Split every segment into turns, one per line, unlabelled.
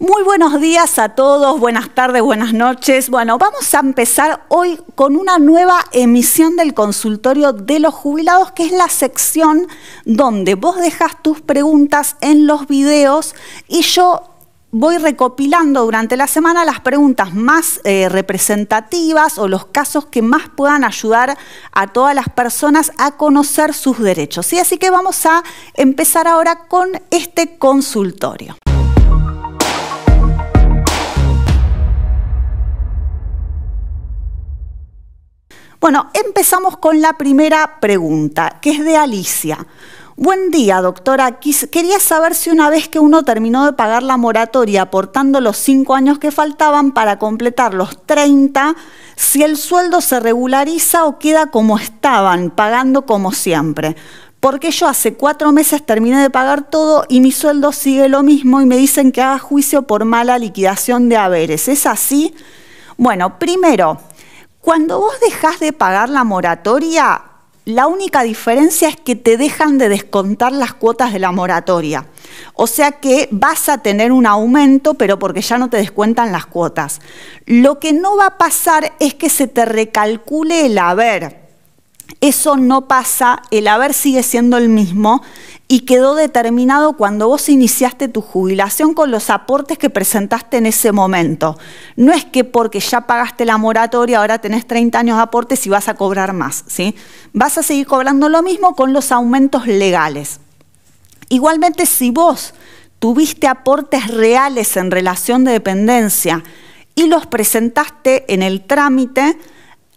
Muy buenos días a todos, buenas tardes, buenas noches. Bueno, vamos a empezar hoy con una nueva emisión del consultorio de los jubilados, que es la sección donde vos dejas tus preguntas en los videos y yo voy recopilando durante la semana las preguntas más eh, representativas o los casos que más puedan ayudar a todas las personas a conocer sus derechos. ¿sí? Así que vamos a empezar ahora con este consultorio. Bueno, empezamos con la primera pregunta, que es de Alicia. Buen día, doctora. quería saber si una vez que uno terminó de pagar la moratoria aportando los cinco años que faltaban para completar los 30, si el sueldo se regulariza o queda como estaban, pagando como siempre. Porque yo hace cuatro meses terminé de pagar todo y mi sueldo sigue lo mismo y me dicen que haga juicio por mala liquidación de haberes. ¿Es así? Bueno, primero, cuando vos dejás de pagar la moratoria, la única diferencia es que te dejan de descontar las cuotas de la moratoria. O sea que vas a tener un aumento, pero porque ya no te descuentan las cuotas. Lo que no va a pasar es que se te recalcule el haber. Eso no pasa, el haber sigue siendo el mismo y quedó determinado cuando vos iniciaste tu jubilación con los aportes que presentaste en ese momento. No es que porque ya pagaste la moratoria ahora tenés 30 años de aportes y vas a cobrar más, ¿sí? Vas a seguir cobrando lo mismo con los aumentos legales. Igualmente si vos tuviste aportes reales en relación de dependencia y los presentaste en el trámite,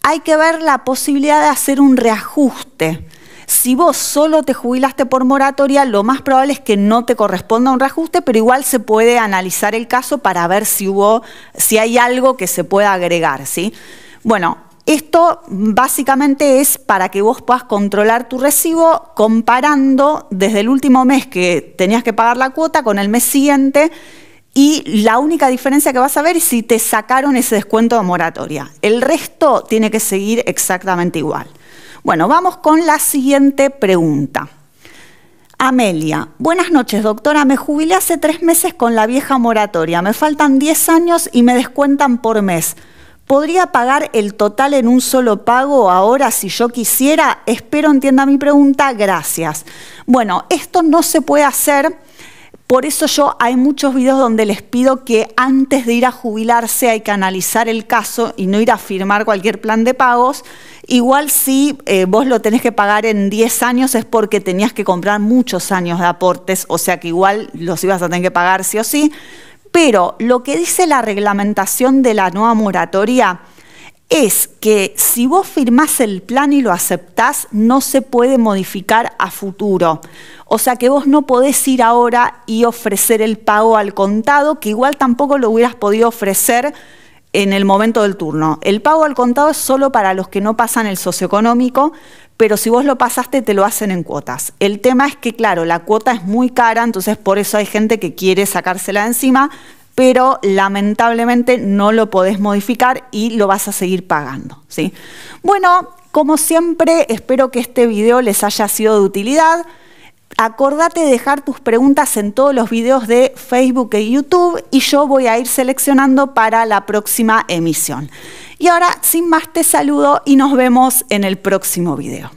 hay que ver la posibilidad de hacer un reajuste. Si vos solo te jubilaste por moratoria, lo más probable es que no te corresponda un reajuste, pero igual se puede analizar el caso para ver si hubo, si hay algo que se pueda agregar, Bueno, esto básicamente es para que vos puedas controlar tu recibo comparando desde el último mes que tenías que pagar la cuota con el mes siguiente y la única diferencia que vas a ver es si te sacaron ese descuento de moratoria. El resto tiene que seguir exactamente igual. Bueno, vamos con la siguiente pregunta. Amelia, buenas noches doctora, me jubilé hace tres meses con la vieja moratoria, me faltan 10 años y me descuentan por mes. ¿Podría pagar el total en un solo pago ahora si yo quisiera? Espero entienda mi pregunta, gracias. Bueno, esto no se puede hacer por eso yo hay muchos videos donde les pido que antes de ir a jubilarse hay que analizar el caso y no ir a firmar cualquier plan de pagos. Igual si eh, vos lo tenés que pagar en 10 años es porque tenías que comprar muchos años de aportes, o sea que igual los ibas a tener que pagar sí o sí. Pero lo que dice la reglamentación de la nueva moratoria es que si vos firmás el plan y lo aceptás, no se puede modificar a futuro. O sea que vos no podés ir ahora y ofrecer el pago al contado, que igual tampoco lo hubieras podido ofrecer en el momento del turno. El pago al contado es solo para los que no pasan el socioeconómico, pero si vos lo pasaste te lo hacen en cuotas. El tema es que, claro, la cuota es muy cara, entonces por eso hay gente que quiere sacársela de encima pero lamentablemente no lo podés modificar y lo vas a seguir pagando. ¿sí? Bueno, como siempre, espero que este video les haya sido de utilidad. Acordate de dejar tus preguntas en todos los videos de Facebook y e YouTube y yo voy a ir seleccionando para la próxima emisión. Y ahora, sin más, te saludo y nos vemos en el próximo video.